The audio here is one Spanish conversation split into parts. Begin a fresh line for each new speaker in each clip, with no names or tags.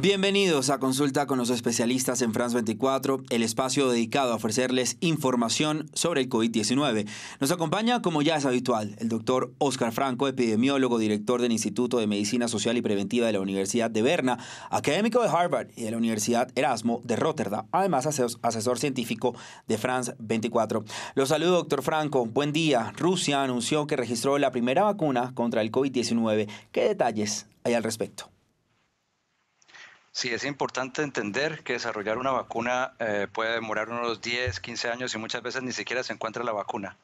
Bienvenidos a Consulta con los especialistas en France 24, el espacio dedicado a ofrecerles información sobre el COVID-19. Nos acompaña, como ya es habitual, el doctor Oscar Franco, epidemiólogo, director del Instituto de Medicina Social y Preventiva de la Universidad de Berna, académico de Harvard y de la Universidad Erasmo de Rotterdam, además asesor científico de France 24. Los saludo, doctor Franco. Buen día. Rusia anunció que registró la primera vacuna contra el COVID-19. ¿Qué detalles hay al respecto?
Sí, es importante entender que desarrollar una vacuna eh, puede demorar unos 10, 15 años y muchas veces ni siquiera se encuentra la vacuna.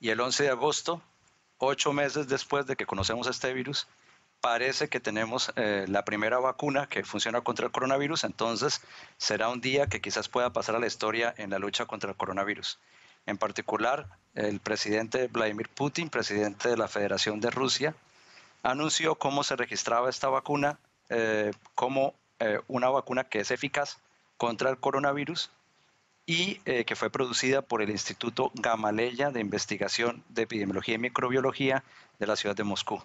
Y el 11 de agosto, ocho meses después de que conocemos este virus, parece que tenemos eh, la primera vacuna que funciona contra el coronavirus, entonces será un día que quizás pueda pasar a la historia en la lucha contra el coronavirus. En particular, el presidente Vladimir Putin, presidente de la Federación de Rusia, anunció cómo se registraba esta vacuna, eh, cómo eh, una vacuna que es eficaz contra el coronavirus y eh, que fue producida por el Instituto Gamaleya de Investigación de Epidemiología y Microbiología de la ciudad de Moscú.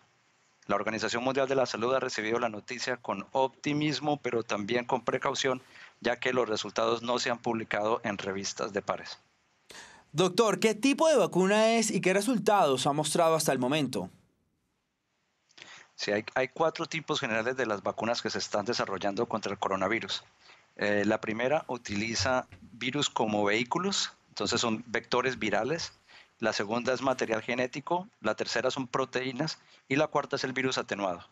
La Organización Mundial de la Salud ha recibido la noticia con optimismo, pero también con precaución, ya que los resultados no se han publicado en revistas de pares.
Doctor, ¿qué tipo de vacuna es y qué resultados ha mostrado hasta el momento?
hay, cuatro tipos generales de las vacunas que se están desarrollando contra el coronavirus. Eh, la primera utiliza virus como vehículos, entonces son vectores virales. La segunda es material genético, la tercera son proteínas y la cuarta es el virus atenuado.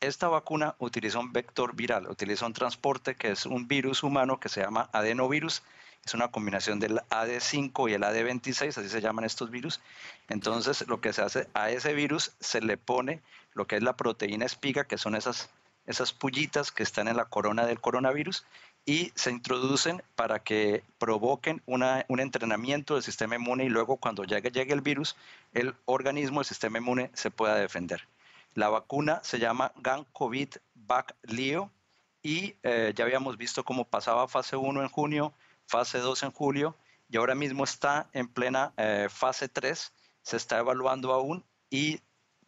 Esta vacuna utiliza un vector viral, utiliza un transporte que es un virus humano que se llama adenovirus es una combinación del AD5 y el AD26, así se llaman estos virus. Entonces, lo que se hace a ese virus se le pone lo que es la proteína espiga, que son esas, esas pullitas que están en la corona del coronavirus, y se introducen para que provoquen un entrenamiento del sistema inmune y luego cuando llegue, llegue el virus, el organismo, el sistema inmune se pueda defender. La vacuna se llama covid Bac Lio y eh, ya habíamos visto cómo pasaba fase 1 en junio, fase 2 en julio y ahora mismo está en plena eh, fase 3, se está evaluando aún y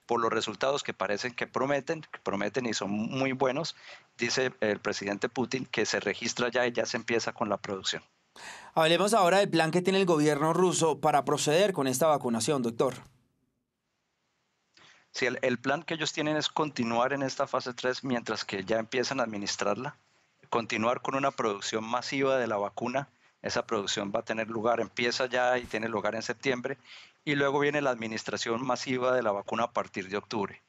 por los resultados que parecen que prometen, que prometen y son muy buenos, dice el presidente Putin que se registra ya y ya se empieza con la producción.
Hablemos ahora del plan que tiene el gobierno ruso para proceder con esta vacunación, doctor.
Si el, el plan que ellos tienen es continuar en esta fase 3 mientras que ya empiezan a administrarla continuar con una producción masiva de la vacuna. Esa producción va a tener lugar, empieza ya y tiene lugar en septiembre, y luego viene la administración masiva de la vacuna a partir de octubre.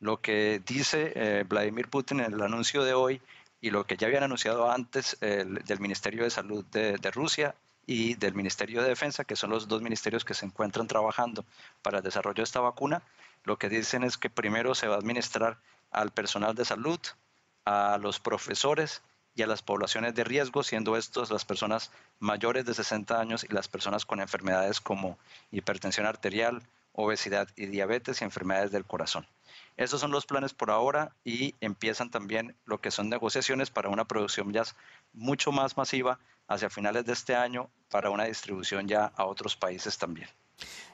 Lo que dice eh, Vladimir Putin en el anuncio de hoy y lo que ya habían anunciado antes del Ministerio de Salud de, de Rusia y del Ministerio de Defensa, que son los dos ministerios que se encuentran trabajando para el desarrollo de esta vacuna, lo que dicen es que primero se va a administrar al personal de salud, a los profesores y a las poblaciones de riesgo, siendo estos las personas mayores de 60 años y las personas con enfermedades como hipertensión arterial, obesidad y diabetes y enfermedades del corazón. Esos son los planes por ahora y empiezan también lo que son negociaciones para una producción ya mucho más masiva hacia finales de este año para una distribución ya a otros países también.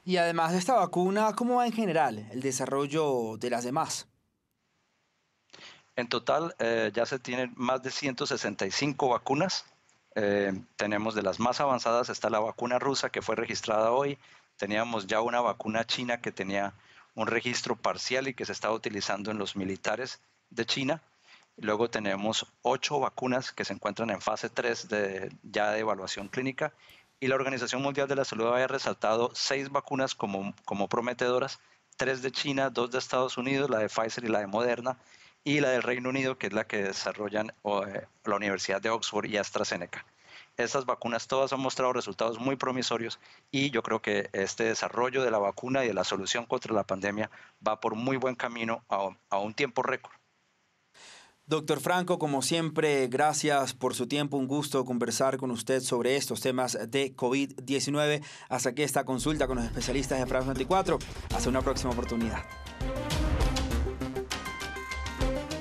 Y además de esta vacuna, ¿cómo va en general el desarrollo de las demás?
En total, eh, ya se tienen más de 165 vacunas. Eh, tenemos de las más avanzadas, está la vacuna rusa que fue registrada hoy. Teníamos ya una vacuna china que tenía un registro parcial y que se estaba utilizando en los militares de China. Luego tenemos ocho vacunas que se encuentran en fase 3 de, ya de evaluación clínica y la Organización Mundial de la Salud había resaltado seis vacunas como, como prometedoras, tres de China, dos de Estados Unidos, la de Pfizer y la de Moderna, y la del Reino Unido, que es la que desarrollan eh, la Universidad de Oxford y AstraZeneca. Estas vacunas todas han mostrado resultados muy promisorios y yo creo que este desarrollo de la vacuna y de la solución contra la pandemia va por muy buen camino a, un tiempo récord.
Doctor Franco, como siempre, gracias por su tiempo. Un gusto conversar con usted sobre estos temas de COVID-19. Hasta aquí esta consulta con los especialistas de Fraude 24. Hasta una próxima oportunidad.